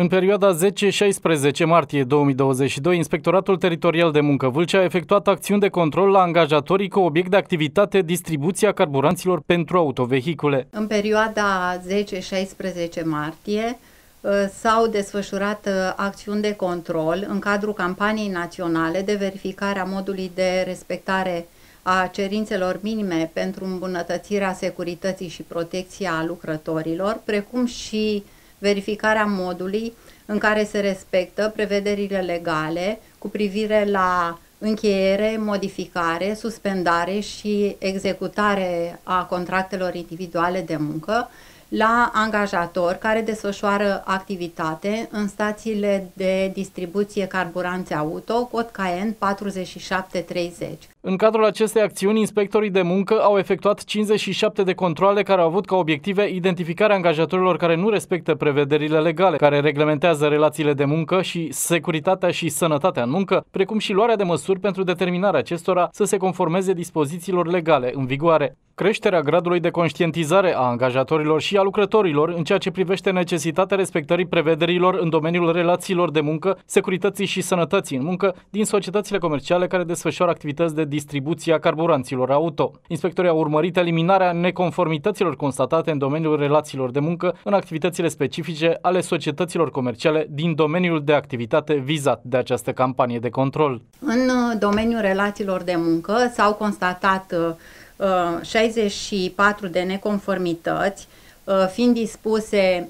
În perioada 10-16 martie 2022, Inspectoratul Teritorial de Muncă Vâlcea a efectuat acțiuni de control la angajatorii cu obiect de activitate distribuția carburanților pentru autovehicule. În perioada 10-16 martie uh, s-au desfășurat uh, acțiuni de control în cadrul campaniei naționale de verificare a modului de respectare a cerințelor minime pentru îmbunătățirea securității și protecția lucrătorilor, precum și uh, verificarea modului în care se respectă prevederile legale cu privire la încheiere, modificare, suspendare și executare a contractelor individuale de muncă la angajator care desfășoară activitate în stațiile de distribuție carburanți auto, cod KN 4730. În cadrul acestei acțiuni, inspectorii de muncă au efectuat 57 de controle care au avut ca obiective identificarea angajatorilor care nu respectă prevederile legale care reglementează relațiile de muncă și securitatea și sănătatea în muncă, precum și luarea de măsuri pentru determinarea acestora să se conformeze dispozițiilor legale în vigoare. Creșterea gradului de conștientizare a angajatorilor și a lucrătorilor în ceea ce privește necesitatea respectării prevederilor în domeniul relațiilor de muncă, securității și sănătății în muncă din societățile comerciale care desfășoară activități de distribuția carburanților auto. Inspectorii au urmărit eliminarea neconformităților constatate în domeniul relațiilor de muncă în activitățile specifice ale societăților comerciale din domeniul de activitate vizat de această campanie de control. În uh, domeniul relațiilor de muncă s-au constatat 64 uh, uh, de neconformități, fiind dispuse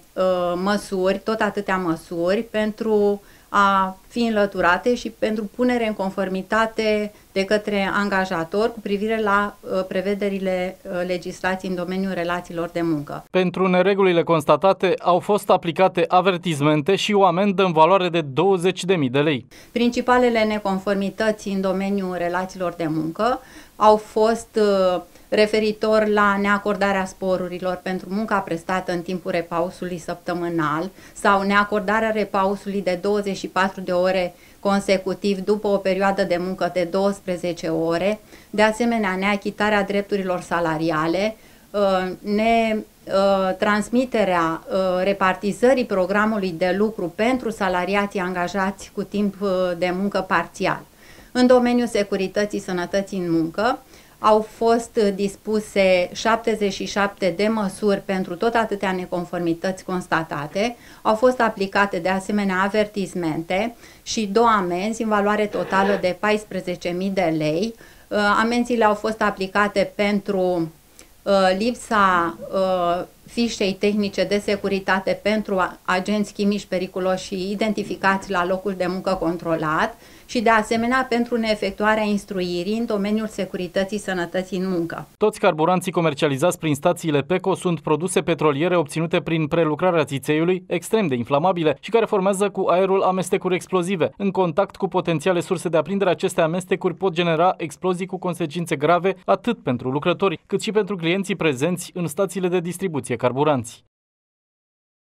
măsuri, tot atâtea măsuri, pentru a fi înlăturate și pentru punere în conformitate de către angajator cu privire la uh, prevederile uh, legislației în domeniul relațiilor de muncă. Pentru neregulile constatate au fost aplicate avertizmente și o amendă în valoare de 20.000 de lei. Principalele neconformități în domeniul relațiilor de muncă au fost uh, referitor la neacordarea sporurilor pentru munca prestată în timpul repausului săptămânal sau neacordarea repausului de 24 de ore consecutiv după o perioadă de muncă de 12 19 ore, de asemenea neachitarea drepturilor salariale, uh, ne uh, transmiterea uh, repartizării programului de lucru pentru salariații angajați cu timp de muncă parțial. În domeniul securității sănătății în muncă, au fost uh, dispuse 77 de măsuri pentru tot atâtea neconformități constatate, au fost aplicate de asemenea avertismente și două amenzi în valoare totală de 14.000 de lei. Uh, amenziile au fost aplicate pentru uh, lipsa fișei tehnice de securitate pentru agenți chimici periculoși identificați la locul de muncă controlat și de asemenea pentru neefectuarea instruirii în domeniul securității sănătății în muncă. Toți carburanții comercializați prin stațiile PECO sunt produse petroliere obținute prin prelucrarea țițeiului, extrem de inflamabile și care formează cu aerul amestecuri explozive. În contact cu potențiale surse de aprindere, aceste amestecuri pot genera explozii cu consecințe grave atât pentru lucrători cât și pentru clienții prezenți în stațiile de distribuție carburanți.